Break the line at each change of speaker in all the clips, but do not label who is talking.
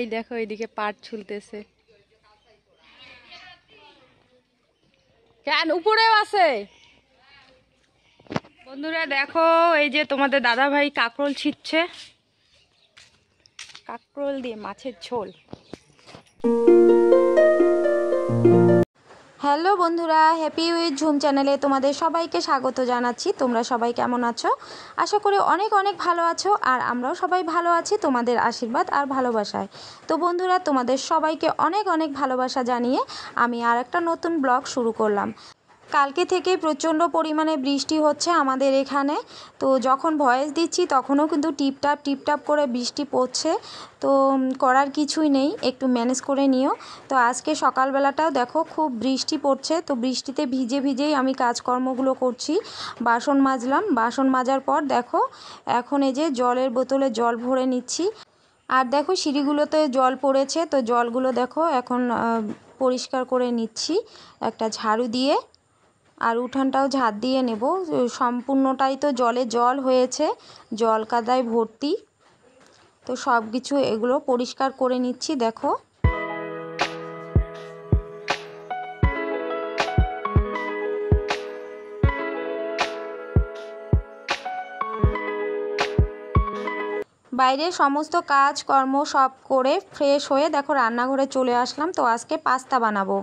এই দেখো এইদিকে পাট ছুলতেছে কেন উপরেও আছে বন্ধুরা দেখো এই যে তোমাদের দাদা ভাই কাকরোল ছিটছে কাকরোল দিয়ে মাছের ঝোল হ্যালো বন্ধুরা হ্যাপি উইথ ঝুম চ্যানেলে তোমাদের সবাইকে স্বাগত জানাচ্ছি তোমরা সবাই কেমন আছো আশা করি অনেক অনেক ভালো আছো আর আমরাও সবাই ভালো আছি তোমাদের আশীর্বাদ আর ভালোবাসায় তো বন্ধুরা তোমাদের সবাইকে অনেক অনেক ভালোবাসা জানিয়ে আমি আর একটা নতুন ব্লগ শুরু করলাম কালকে থেকে প্রচণ্ড পরিমাণে বৃষ্টি হচ্ছে আমাদের এখানে তো যখন ভয়েস দিচ্ছি তখনও কিন্তু টিপটাপ টিপটাপ করে বৃষ্টি পড়ছে তো করার কিছুই নেই একটু ম্যানেজ করে নিও তো আজকে সকালবেলাটাও দেখো খুব বৃষ্টি পড়ছে তো বৃষ্টিতে ভিজে ভিজেই আমি কাজকর্মগুলো করছি বাসন মাজলাম বাসন মাজার পর দেখো এখন এই যে জলের বোতলে জল ভরে নিচ্ছি আর দেখো সিঁড়িগুলোতে জল পড়েছে তো জলগুলো দেখো এখন পরিষ্কার করে নিচ্ছি একটা ঝাড়ু দিয়ে আর উঠানটাও ঝাঁট দিয়ে নেব সম্পূর্ণটাই তো জলে জল হয়েছে জল কাদায় ভর্তি তো সব কিছু এগুলো পরিষ্কার করে নিচ্ছি দেখো বাইরে সমস্ত কাজ কর্ম সব করে ফ্রেশ হয়ে দেখো রান্নাঘরে চলে আসলাম তো আজকে পাস্তা বানাবো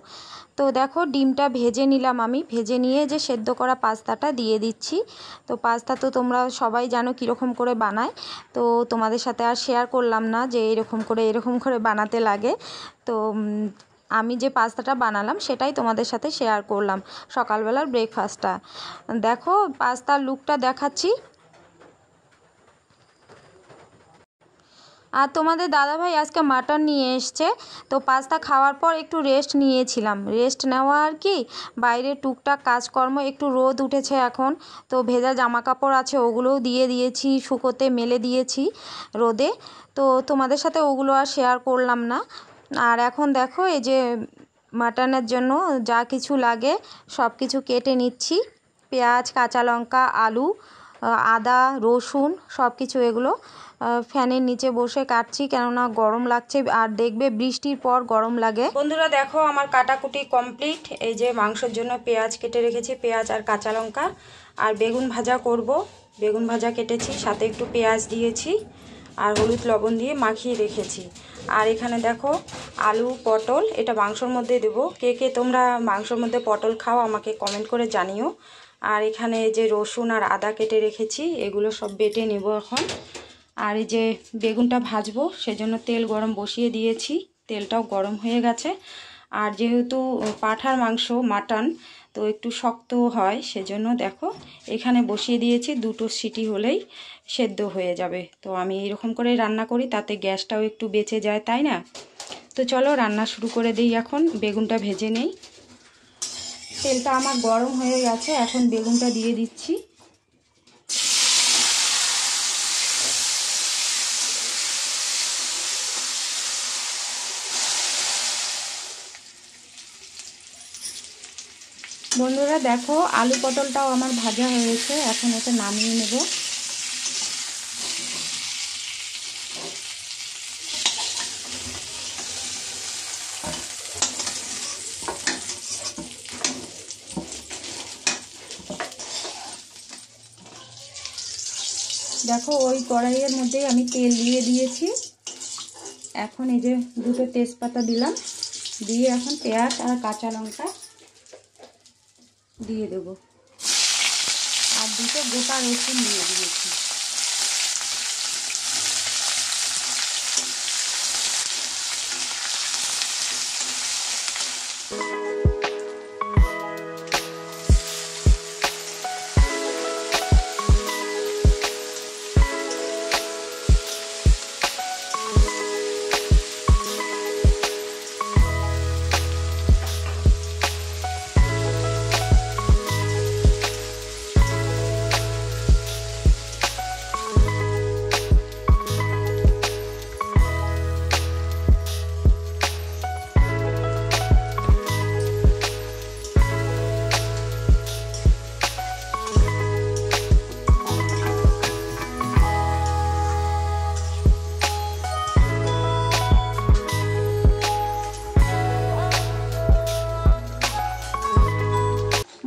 তো দেখো ডিমটা ভেজে নিলাম আমি ভেজে নিয়ে যে সেদ্ধ করা পাস্তাটা দিয়ে দিচ্ছি তো পাস্তা তো তোমরা সবাই জানো কীরকম করে বানায় তো তোমাদের সাথে আর শেয়ার করলাম না যে এরকম করে এরকম করে বানাতে লাগে তো আমি যে পাস্তাটা বানালাম সেটাই তোমাদের সাথে শেয়ার করলাম সকালবেলার ব্রেকফাস্টটা দেখো পাস্তার লুকটা দেখাচ্ছি আর তোমাদের দাদাভাই আজকে মাটন নিয়ে এসছে তো পাস্তা খাওয়ার পর একটু রেস্ট নিয়েছিলাম রেস্ট নেওয়া আর কি বাইরে টুকটাক কাজকর্ম একটু রোদ উঠেছে এখন তো ভেজা জামা কাপড় আছে ওগুলোও দিয়ে দিয়েছি শুকোতে মেলে দিয়েছি রোদে তো তোমাদের সাথে ওগুলো আর শেয়ার করলাম না আর এখন দেখো এই যে মাটনের জন্য যা কিছু লাগে সব কিছু কেটে নিচ্ছি পেঁয়াজ কাঁচা লঙ্কা আলু আদা রসুন সব কিছু এগুলো ফ্যানের নিচে বসে কাটছি কেননা গরম লাগছে আর দেখবে বৃষ্টির পর গরম লাগে বন্ধুরা দেখো আমার কাটাকুটি কমপ্লিট এই যে মাংসের জন্য পেঁয়াজ কেটে রেখেছি পেঁয়াজ আর কাঁচা লঙ্কা আর বেগুন ভাজা করব বেগুন ভাজা কেটেছি সাথে একটু পেঁয়াজ দিয়েছি আর হলুদ লবণ দিয়ে মাখিয়ে রেখেছি আর এখানে দেখো আলু পটল এটা মাংসর মধ্যে দেব কে কে তোমরা মাংসর মধ্যে পটল খাও আমাকে কমেন্ট করে জানিও আর এখানে যে রসুন আর আদা কেটে রেখেছি এগুলো সব বেটে নেব এখন আর এই যে বেগুনটা ভাজবো সেজন্য তেল গরম বসিয়ে দিয়েছি তেলটাও গরম হয়ে গেছে আর যেহেতু পাঠার মাংস মাটন তো একটু শক্ত হয় সেজন্য দেখো এখানে বসিয়ে দিয়েছি দুটো সিটি হলেই সেদ্ধ হয়ে যাবে তো আমি এরকম করে রান্না করি তাতে গ্যাসটাও একটু বেঁচে যায় তাই না তো চলো রান্না শুরু করে দিই এখন বেগুনটা ভেজে নেই তেলটা আমার গরম হয়ে গেছে এখন বেগুনটা দিয়ে দিচ্ছি বন্ধুরা দেখো আলু পটলটাও আমার ভাজা হয়েছে এখন ওতে নামিয়ে নেব দেখো ওই কড়াইয়ের মধ্যেই আমি তেল দিয়ে দিয়েছি এখন এই যে দুটো তেজপাতা দিলাম দিয়ে এখন পেঁয়াজ আর কাঁচা লঙ্কা দিয়ে দেবো আর দুটো গোটা রসুন দিয়ে দিয়েছি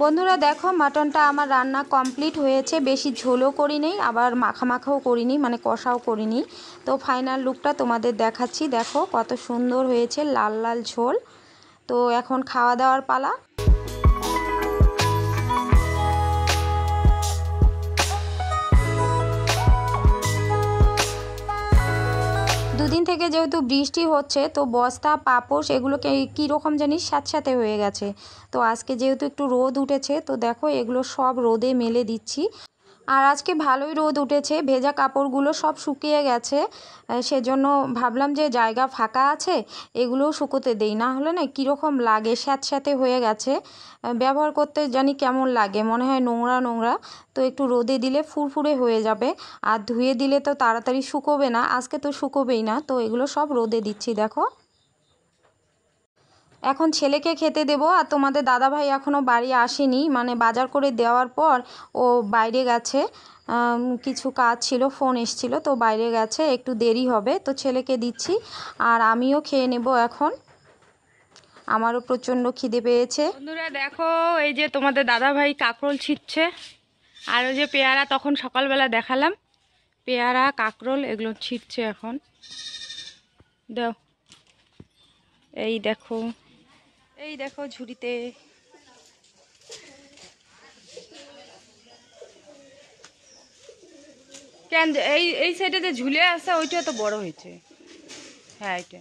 বন্ধুরা দেখো মাটনটা আমার রান্না কমপ্লিট হয়েছে বেশি ঝোলও করিনি আবার মাখামাখাও করিনি মানে কষাও করিনি তো ফাইনাল লুকটা তোমাদের দেখাচ্ছি দেখো কত সুন্দর হয়েছে লাল লাল ঝোল তো এখন খাওয়া দাওয়ার পালা দুদিন থেকে যেহেতু বৃষ্টি হচ্ছে তো বস্তা পাপোশ এগুলোকে কীরকম জানিস সাথে হয়ে গেছে তো আজকে যেহেতু একটু রোদ উঠেছে তো দেখো এগুলো সব রোদে মেলে দিচ্ছি আর আজকে ভালোই রোদ উঠেছে ভেজা কাপড়গুলো সব শুকিয়ে গেছে সেজন্য ভাবলাম যে জায়গা ফাঁকা আছে এগুলোও শুকোতে দেই না হলে না কীরকম লাগে স্যাঁতস্যাঁতে হয়ে গেছে ব্যবহার করতে জানি কেমন লাগে মনে হয় নোংরা নোংরা তো একটু রোদে দিলে ফুরফুরে হয়ে যাবে আর ধুয়ে দিলে তো তাড়াতাড়ি শুকোবে না আজকে তো শুকোবেই না তো এগুলো সব রোদে দিচ্ছি দেখো এখন ছেলেকে খেতে দেব আর তোমাদের দাদাভাই এখনও বাড়ি আসেনি মানে বাজার করে দেওয়ার পর ও বাইরে গেছে কিছু কাজ ছিল ফোন এসছিল তো বাইরে গেছে একটু দেরি হবে তো ছেলেকে দিচ্ছি আর আমিও খেয়ে নেব এখন আমারও প্রচণ্ড খিদে পেয়েছে বন্ধুরা দেখো এই যে তোমাদের দাদাভাই কাকরোল ছিটছে আর ওই যে পেয়ারা তখন সকালবেলা দেখালাম পেয়ারা কাকরোল এগুলো ছিটছে এখন দেখো এই দেখো এই দেখো ঝুড়িতে কেন এই এই সাইডে যে ঝুলে আছে ওইটা তো বড় হয়েছে হ্যাঁ এটা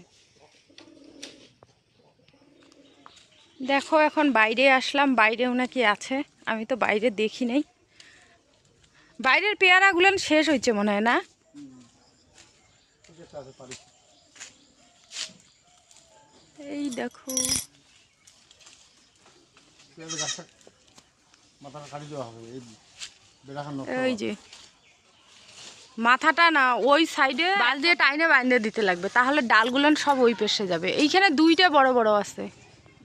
দেখো এখন বাইরে আসলাম বাইরেও নাকি আছে আমি তো বাইরে দেখি নাই বাইরের পেয়ারাগুলো শেষ হয়েছে মনে হয় না এই দেখো মাথাটা এই যে মাথাটা না ওই সাইডে ডাল দিয়ে টাইনে বাইন্ধে দিতে লাগবে তাহলে ডালগুলো সব ওই পেশে যাবে এইখানে দুইটা বড় বড় আছে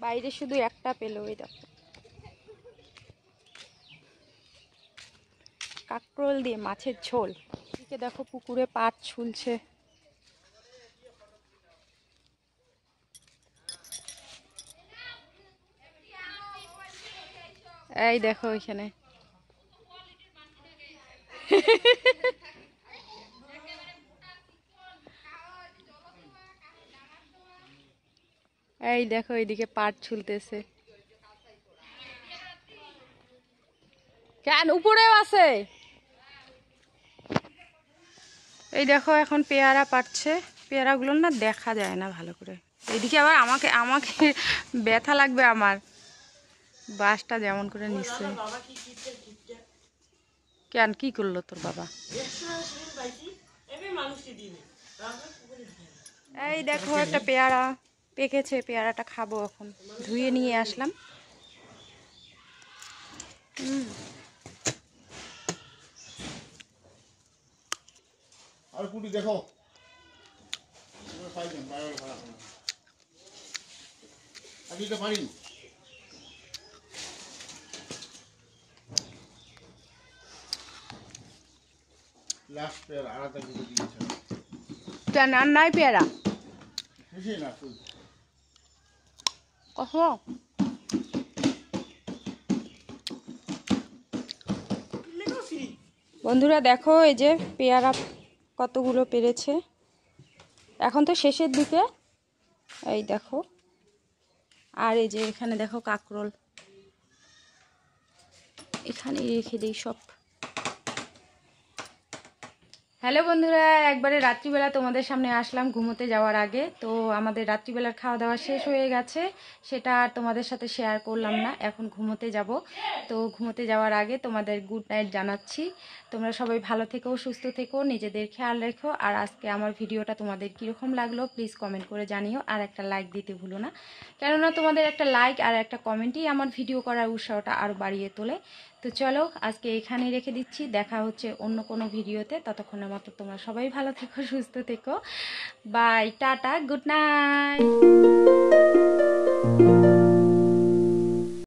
বাইরে শুধু একটা পেল ওই দেখো কাকরোল দিয়ে মাছের ঝোল দেখো পুকুরে পাট ছুলছে এই দেখো ওইখানে এই দেখো এইদিকে পাট ছুলতেছে কেন উপরেও আছে এই দেখো এখন পেয়ারা পাচ্ছে পেয়ারাগুলো না দেখা যায় না ভালো করে এদিকে আবার আমাকে আমাকে ব্যথা লাগবে আমার বাসটা যেমন করে নিচ্ছে কেন কি করলো তোর বাবা এই দেখো একটা পেয়ারা পেকেছে পেয়ারাটা খাবো এখন ধুয়ে নিয়ে আসলাম দেখো পারি লাস্ট আলাদা করে তা না নাই পেয়ারা কহ বন্ধুরা দেখো এই যে পেয়ারা কতগুলো পেরেছে এখন তো শেষের দিকে এই দেখো আর এই যে এখানে দেখো কাকরোল এখানে রেখে দিই সব হ্যালো বন্ধুরা একবারে রাত্রিবেলা তোমাদের সামনে আসলাম ঘুমোতে যাওয়ার আগে তো আমাদের রাত্রিবেলার খাওয়া দাওয়া শেষ হয়ে গেছে সেটা আর তোমাদের সাথে শেয়ার করলাম না এখন ঘুমোতে যাব তো ঘুমোতে যাওয়ার আগে তোমাদের গুড নাইট জানাচ্ছি তোমরা সবাই ভালো থেকো সুস্থ থেকো নিজেদের খেয়াল রেখো আর আজকে আমার ভিডিওটা তোমাদের কীরকম লাগলো প্লিজ কমেন্ট করে জানিও আর একটা লাইক দিতে ভুলো না কেননা তোমাদের একটা লাইক আর একটা কমেন্টই আমার ভিডিও করার উৎসাহটা আরও বাড়িয়ে তোলে তো চলো আজকে এখানে রেখে দিচ্ছি দেখা হচ্ছে অন্য কোনো ভিডিওতে ততক্ষণের মতো তোমরা সবাই ভালো থেকো সুস্থ থেকো বাই টাটা গুড নাইট